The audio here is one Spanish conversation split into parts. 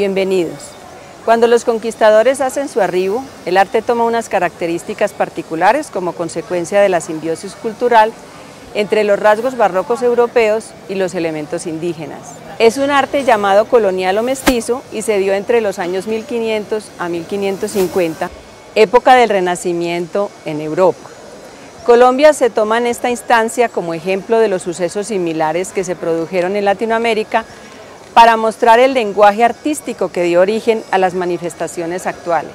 Bienvenidos. Cuando los conquistadores hacen su arribo, el arte toma unas características particulares como consecuencia de la simbiosis cultural entre los rasgos barrocos europeos y los elementos indígenas. Es un arte llamado colonial o mestizo y se dio entre los años 1500 a 1550, época del Renacimiento en Europa. Colombia se toma en esta instancia como ejemplo de los sucesos similares que se produjeron en Latinoamérica para mostrar el lenguaje artístico que dio origen a las manifestaciones actuales.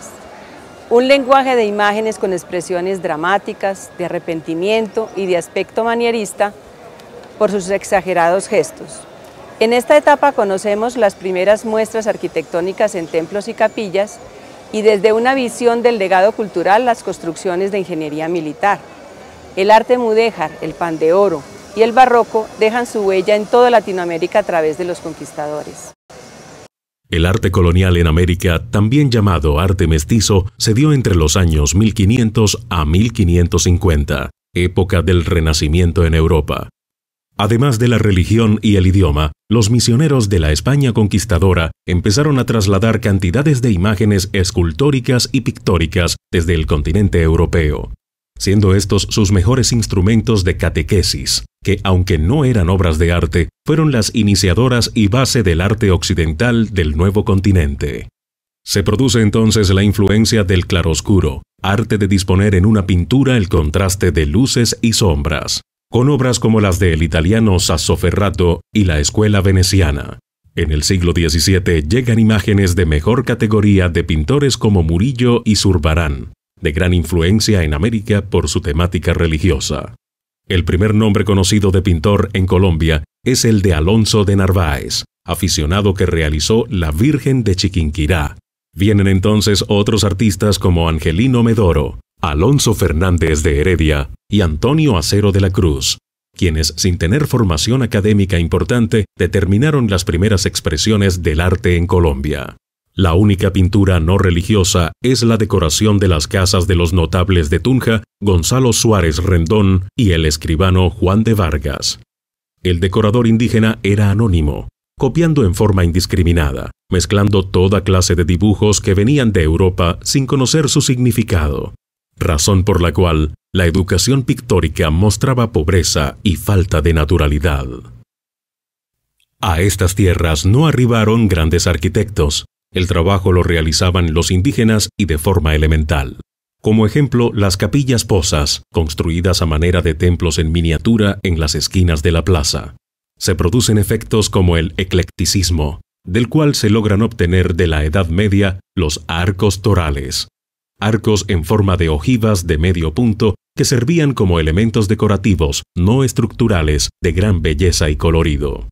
Un lenguaje de imágenes con expresiones dramáticas, de arrepentimiento y de aspecto manierista por sus exagerados gestos. En esta etapa conocemos las primeras muestras arquitectónicas en templos y capillas y desde una visión del legado cultural las construcciones de ingeniería militar. El arte mudéjar, el pan de oro, y el barroco dejan su huella en toda Latinoamérica a través de los conquistadores. El arte colonial en América, también llamado arte mestizo, se dio entre los años 1500 a 1550, época del Renacimiento en Europa. Además de la religión y el idioma, los misioneros de la España conquistadora empezaron a trasladar cantidades de imágenes escultóricas y pictóricas desde el continente europeo siendo estos sus mejores instrumentos de catequesis, que aunque no eran obras de arte, fueron las iniciadoras y base del arte occidental del nuevo continente. Se produce entonces la influencia del claroscuro, arte de disponer en una pintura el contraste de luces y sombras, con obras como las del italiano Sassoferrato y la escuela veneciana. En el siglo XVII llegan imágenes de mejor categoría de pintores como Murillo y Zurbarán, de gran influencia en América por su temática religiosa. El primer nombre conocido de pintor en Colombia es el de Alonso de Narváez, aficionado que realizó La Virgen de Chiquinquirá. Vienen entonces otros artistas como Angelino Medoro, Alonso Fernández de Heredia y Antonio Acero de la Cruz, quienes sin tener formación académica importante determinaron las primeras expresiones del arte en Colombia. La única pintura no religiosa es la decoración de las casas de los notables de Tunja, Gonzalo Suárez Rendón y el escribano Juan de Vargas. El decorador indígena era anónimo, copiando en forma indiscriminada, mezclando toda clase de dibujos que venían de Europa sin conocer su significado, razón por la cual la educación pictórica mostraba pobreza y falta de naturalidad. A estas tierras no arribaron grandes arquitectos, el trabajo lo realizaban los indígenas y de forma elemental. Como ejemplo, las capillas posas, construidas a manera de templos en miniatura en las esquinas de la plaza. Se producen efectos como el eclecticismo, del cual se logran obtener de la Edad Media los arcos torales, arcos en forma de ojivas de medio punto que servían como elementos decorativos no estructurales de gran belleza y colorido.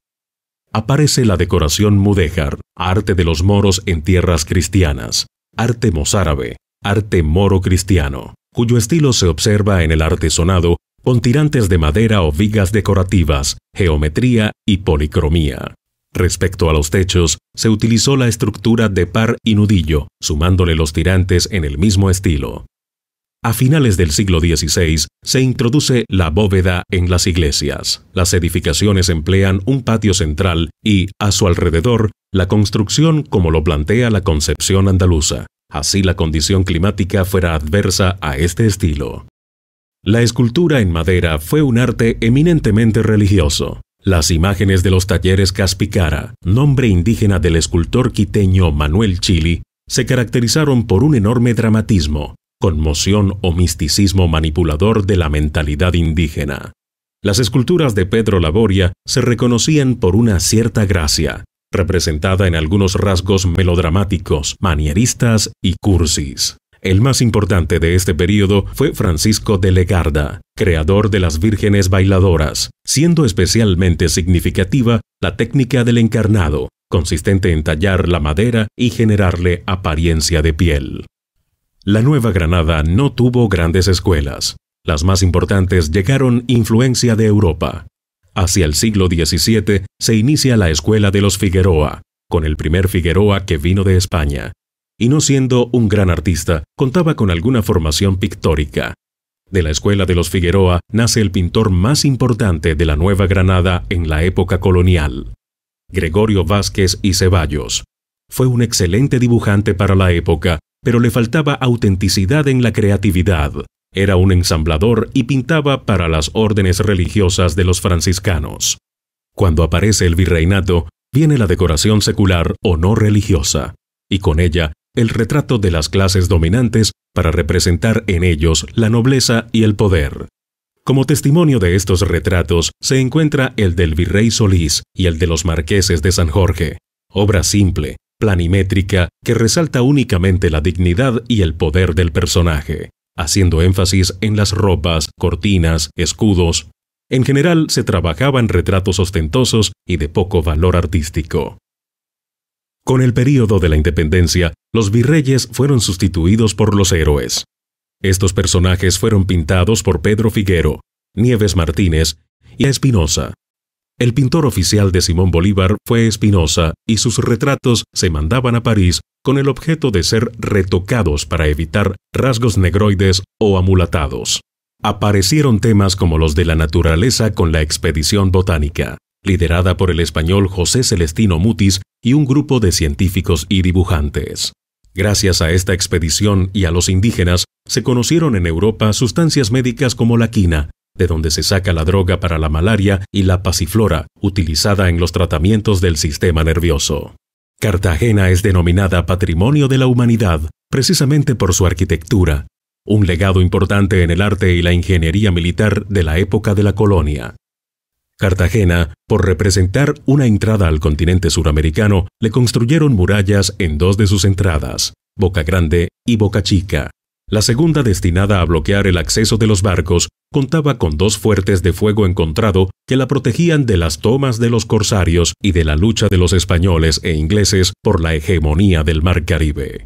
Aparece la decoración mudéjar, arte de los moros en tierras cristianas, arte mozárabe, arte moro-cristiano, cuyo estilo se observa en el artesonado con tirantes de madera o vigas decorativas, geometría y policromía. Respecto a los techos, se utilizó la estructura de par y nudillo, sumándole los tirantes en el mismo estilo. A finales del siglo XVI se introduce la bóveda en las iglesias. Las edificaciones emplean un patio central y, a su alrededor, la construcción, como lo plantea la concepción andaluza, así la condición climática fuera adversa a este estilo. La escultura en madera fue un arte eminentemente religioso. Las imágenes de los talleres Caspicara, nombre indígena del escultor quiteño Manuel Chili, se caracterizaron por un enorme dramatismo, conmoción o misticismo manipulador de la mentalidad indígena. Las esculturas de Pedro Laboria se reconocían por una cierta gracia, representada en algunos rasgos melodramáticos, manieristas y cursis. El más importante de este periodo fue Francisco de Legarda, creador de las vírgenes bailadoras, siendo especialmente significativa la técnica del encarnado, consistente en tallar la madera y generarle apariencia de piel. La Nueva Granada no tuvo grandes escuelas. Las más importantes llegaron influencia de Europa, Hacia el siglo XVII se inicia la escuela de los Figueroa, con el primer Figueroa que vino de España. Y no siendo un gran artista, contaba con alguna formación pictórica. De la escuela de los Figueroa nace el pintor más importante de la Nueva Granada en la época colonial, Gregorio Vázquez y Ceballos. Fue un excelente dibujante para la época, pero le faltaba autenticidad en la creatividad, era un ensamblador y pintaba para las órdenes religiosas de los franciscanos. Cuando aparece el virreinato, viene la decoración secular o no religiosa, y con ella el retrato de las clases dominantes para representar en ellos la nobleza y el poder. Como testimonio de estos retratos se encuentra el del virrey Solís y el de los marqueses de San Jorge, obra simple, planimétrica, que resalta únicamente la dignidad y el poder del personaje haciendo énfasis en las ropas, cortinas, escudos. En general se trabajaban retratos ostentosos y de poco valor artístico. Con el período de la independencia, los virreyes fueron sustituidos por los héroes. Estos personajes fueron pintados por Pedro Figuero, Nieves Martínez y Espinosa. El pintor oficial de Simón Bolívar fue Espinosa y sus retratos se mandaban a París con el objeto de ser retocados para evitar rasgos negroides o amulatados. Aparecieron temas como los de la naturaleza con la expedición botánica, liderada por el español José Celestino Mutis y un grupo de científicos y dibujantes. Gracias a esta expedición y a los indígenas, se conocieron en Europa sustancias médicas como la quina, de donde se saca la droga para la malaria y la pasiflora, utilizada en los tratamientos del sistema nervioso. Cartagena es denominada Patrimonio de la Humanidad precisamente por su arquitectura, un legado importante en el arte y la ingeniería militar de la época de la colonia. Cartagena, por representar una entrada al continente suramericano, le construyeron murallas en dos de sus entradas, Boca Grande y Boca Chica. La segunda destinada a bloquear el acceso de los barcos contaba con dos fuertes de fuego encontrado que la protegían de las tomas de los corsarios y de la lucha de los españoles e ingleses por la hegemonía del Mar Caribe.